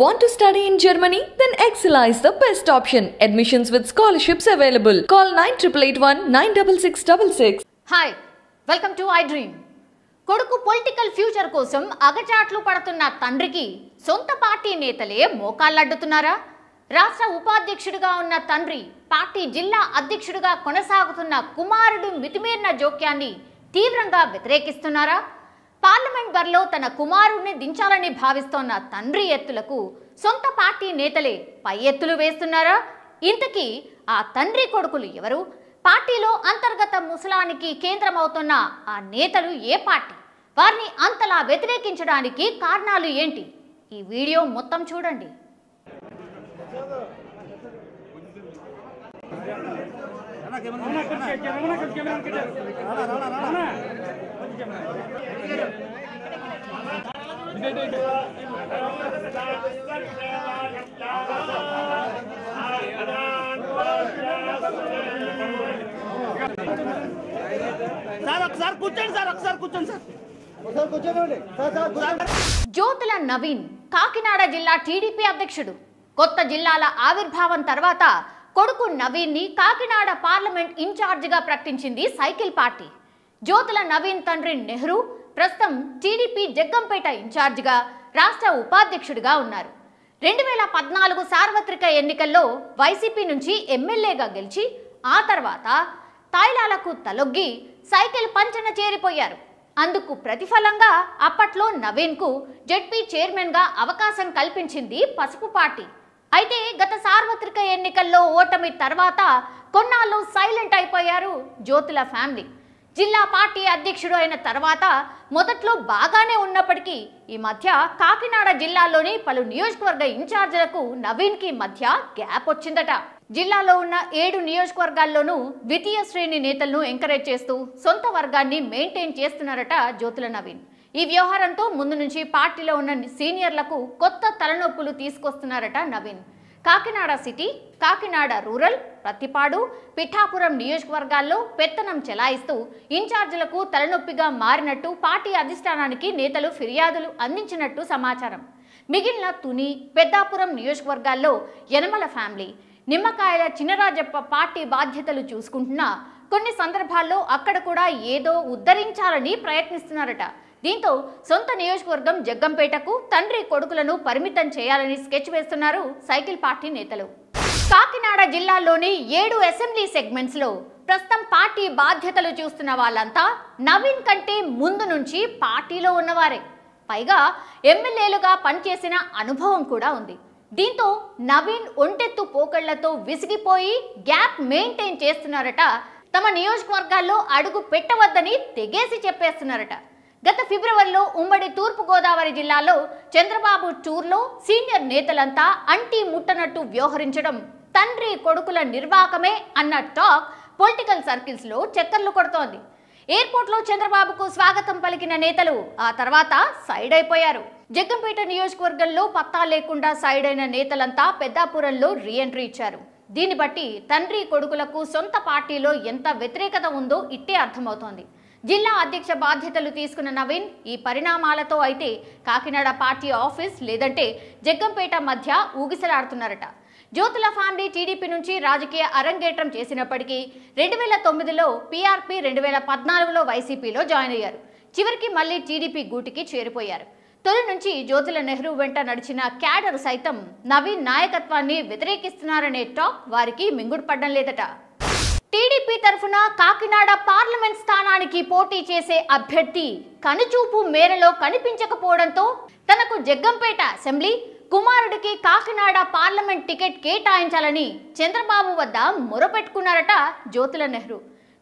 Want to study in Germany? Then Excella is the best option. Admissions with scholarships available. Call 9881-96666. Hi, welcome to iDream. కొడుకు political future కోసం అగచాట్లు పడుతున్న తండ్రికి సొంత party నేతలే మోకాళ్ళడ్డుతున్నారా రాష్ట్ర ఉపాధ్యక్షుడిగా ఉన్న తండ్రి పార్టీ జిల్లా అధ్యక్షుడిగా కొనసాగుతున్న కుమారుడు మితిమీరిన జోక్యాన్ని తీవ్రంగా వ్యతిరేకిస్తున్నారా పార్లమెంట్ బరిలో తన కుమారుణ్ణి దించాలని భావిస్తోన్న తండ్రి ఎత్తులకు సొంత పార్టీ నేతలే పై ఎత్తులు వేస్తున్నారా ఇంతకీ ఆ తండ్రి కొడుకులు ఎవరు పార్టీలో అంతర్గత ముసలానికి కేంద్రమవుతున్న ఆ నేతలు ఏ పార్టీ వారిని అంతలా వ్యతిరేకించడానికి కారణాలు ఏంటి ఈ వీడియో మొత్తం చూడండి జ్యోతుల నవీన్ కాకినాడ జిల్లా టీడీపీ అధ్యక్షుడు కొత్త జిల్లాల ఆవిర్భావం తర్వాత కొడుకు నవీన్ ని కాకినాడ పార్లమెంట్ ఇన్ఛార్జిగా ప్రకటించింది సైకిల్ పార్టీ జ్యోతుల నవీన్ తండ్రి నెహ్రూ ప్రస్తుతం టీడీపీ జగ్గంపేట ఇన్ఛార్జిగా రాష్ట్ర ఉపాధ్యక్షుడిగా ఉన్నారు రెండు వేల పద్నాలుగు సార్వత్రిక ఎన్నికల్లో వైసీపీ నుంచి ఎమ్మెల్యేగా గెలిచి ఆ తర్వాత తాయిలాలకు తలొగ్గి సైకిల్ పంచన చేరిపోయారు అందుకు ప్రతిఫలంగా అప్పట్లో నవీన్కు జడ్పీ చైర్మన్గా అవకాశం కల్పించింది పసుపు పార్టీ అయితే గత సార్వత్రిక ఎన్నికల్లో ఓటమి తర్వాత కొన్నాళ్ళు సైలెంట్ అయిపోయారు జ్యోతుల ఫ్యామిలీ జిల్లా పార్టీ అధ్యక్షుడు అయిన తర్వాత మొదట్లో బాగానే ఉన్నప్పటికీ ఈ మధ్య కాకినాడ జిల్లాలోని పలు నియోజకవర్గ ఇన్ఛార్జీలకు నవీన్ కి మధ్య గ్యాప్ వచ్చిందట జిల్లాలో ఉన్న ఏడు నియోజకవర్గాల్లోనూ ద్వితీయ శ్రేణి నేతలను ఎంకరేజ్ చేస్తూ సొంత వర్గాన్ని మెయింటైన్ చేస్తున్నారట జ్యోతుల నవీన్ ఈ వ్యవహారంతో ముందు నుంచి పార్టీలో ఉన్న సీనియర్లకు కొత్త తలనొప్పులు తీసుకొస్తున్నారట నవీన్ కాకినాడ సిటీ కాకినాడ రూరల్ ప్రతిపాడు పిఠాపురం నియోజకవర్గాల్లో పెత్తనం చెలాయిస్తూ ఇన్ఛార్జీలకు తలనొప్పిగా మారినట్టు పార్టీ అధిష్టానానికి నేతలు ఫిర్యాదులు అందించినట్టు సమాచారం మిగిలిన తుని పెద్దాపురం నియోజకవర్గాల్లో యనమల ఫ్యామిలీ నిమ్మకాయల చినరాజప్ప పార్టీ బాధ్యతలు చూసుకుంటున్నా కొన్ని సందర్భాల్లో అక్కడ కూడా ఏదో ఉద్ధరించాలని ప్రయత్నిస్తున్నారట దీంతో సొంత నియోజకవర్గం జగ్గంపేటకు తండ్రి కొడుకులను పరిమితం చేయాలని స్కెచ్ వేస్తున్నారు సైకిల్ పార్టీ నేతలు కాకినాడ జిల్లాలోని ఏడు అసెంబ్లీ సెగ్మెంట్స్లో ప్రస్తుతం పార్టీ బాధ్యతలు చూస్తున్న వాళ్ళంతా నవీన్ కంటే ముందు నుంచి పార్టీలో ఉన్నవారే పైగా ఎమ్మెల్యేలుగా పనిచేసిన అనుభవం కూడా ఉంది దీంతో నవీన్ ఒంటెత్తు పోకళ్లతో విసిగిపోయి గ్యాప్ మెయింటైన్ చేస్తున్నారట తమ నియోజకవర్గాల్లో అడుగు పెట్టవద్దని తెగేసి చెప్పేస్తున్నారట గత ఫిబ్రవరిలో ఉమ్మడి తూర్పుగోదావరి జిల్లాలో చంద్రబాబు టూర్లో సీనియర్ నేతలంతా అంటి ముట్టనట్టు వ్యవహరించడం తండ్రి కొడుకుల నిర్వాహకమే అన్న టాక్ పొలిటికల్ సర్కిల్స్లో చక్కర్లు కొడుతోంది ఎయిర్పోర్ట్లో చంద్రబాబుకు స్వాగతం పలికిన నేతలు ఆ తర్వాత సైడ్ అయిపోయారు జగ్గంపేట నియోజకవర్గంలో పత్తా లేకుండా సైడ్ అయిన నేతలంతా పెద్దాపురంలో రీఎంట్రీ ఇచ్చారు దీన్ని బట్టి తండ్రి కొడుకులకు సొంత పార్టీలో ఎంత వ్యతిరేకత ఉందో ఇట్టే అర్థమవుతోంది జిల్లా అధ్యక్ష బాధ్యతలు తీసుకున్న నవీన్ ఈ పరిణామాలతో అయితే కాకినాడ పార్టీ ఆఫీస్ లేదంటే జగ్గంపేట మధ్య ఊగిసలాడుతున్నారట జ్యోతుల ఫ్యామిలీ టీడీపీ నుంచి రాజకీయ అరంగేట్రం చేసినప్పటికీ రెండు వేల తొమ్మిదిలో పీఆర్పీ రెండు వేల పద్నాలుగులో వైసీపీలో జాయిన్ అయ్యారు చివరికి మళ్ళీ టీడీపీ గూటికి చేరిపోయారు తొలి నుంచి జ్యోతుల నెహ్రూ వెంట నడిచిన క్యాడర్ సైతం నవీన్ నాయకత్వాన్ని వ్యతిరేకిస్తున్నారనే టాక్ వారికి మింగుడుపడ్డం లేదట టీడీపీ తరఫున కాకినాడ పార్లమెంట్ స్థానానికి పోటీ చేసే అభ్యర్థి కనుచూపు మేరలో కనిపించకపోవడంతో తనకు జగ్గంపేట అసెంబ్లీ కుమారుడికి కాకినాడ పార్లమెంట్ టికెట్ కేటాయించాలని చంద్రబాబు వద్ద మొరపెట్టుకున్నారట జ్యోతుల నెహ్రూ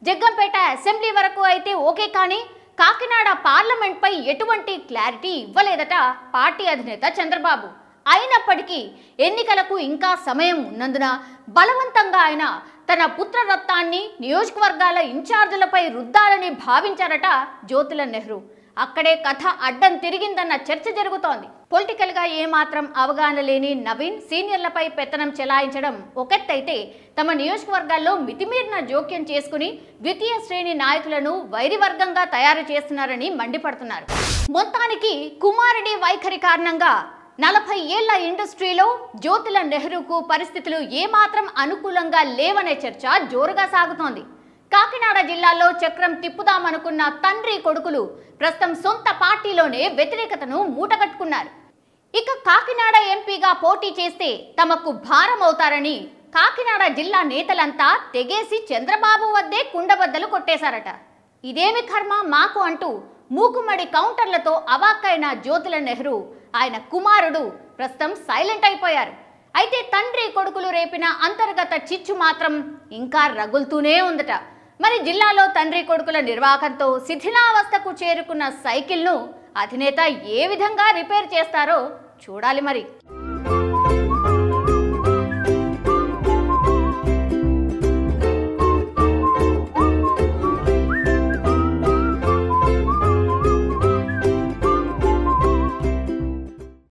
జగ్గంపేట అసెంబ్లీ వరకు అయితే ఓకే కానీ కాకినాడ పార్లమెంట్పై ఎటువంటి క్లారిటీ ఇవ్వలేదట పార్టీ అధినేత చంద్రబాబు అయినప్పటికీ ఎన్నికలకు ఇంకా సమయం ఉన్నందున బలవంతంగా ఆయన తన పుత్రరత్నాన్ని నియోజకవర్గాల ఇన్ఛార్జీలపై రుద్దాలని భావించారట జ్యోతుల నెహ్రూ అక్కడే కథ అడ్డం తిరిగిందన్న చర్చ జరుగుతోంది పొలిటికల్గా ఏమాత్రం అవగాహన లేని నవీన్ సీనియర్లపై పెత్తనం చెలాయించడం ఒకెత్తైతే తమ నియోజకవర్గాల్లో మితిమీరిన జోక్యం చేసుకుని ద్వితీయ శ్రేణి నాయకులను వైరివర్గంగా తయారు చేస్తున్నారని మండిపడుతున్నారు మొత్తానికి కుమారుడి వైఖరి కారణంగా నలభై ఏళ్ల ఇండస్ట్రీలో జ్యోతిల నెహ్రూకు పరిస్థితులు ఏమాత్రం అనుకూలంగా లేవనే చర్చ జోరుగా సాగుతోంది కాకినాడ జిల్లాలో చక్రం తిప్పుదామనుకున్న తండ్రి కొడుకులు ప్రస్తుతం సొంత పార్టీలోనే వ్యతిరేకతను మూటగట్టుకున్నారు ఇక కాకినాడ ఎంపీగా పోటీ చేస్తే తమకు భారం అవుతారని కాకినాడ జిల్లా నేతలంతా తెగేసి చంద్రబాబు వద్దే కుండబద్దలు కొట్టేశారట ఇదేమి కర్మ మాకు అంటూ మూకుమడి కౌంటర్లతో అవాక్కైన జ్యోతుల నెహ్రూ ఆయన కుమారుడు ప్రస్తుతం సైలెంట్ అయిపోయారు అయితే తండ్రి కొడుకులు రేపిన అంతర్గత చిచ్చు మాత్రం ఇంకా రగులుతూనే ఉందట మరి జిల్లాలో తండ్రి కొడుకుల నిర్వాహకంతో శిథిలావస్థకు చేరుకున్న సైకిల్ను అధినేత ఏ విధంగా రిపేర్ చేస్తారో చూడాలి మరి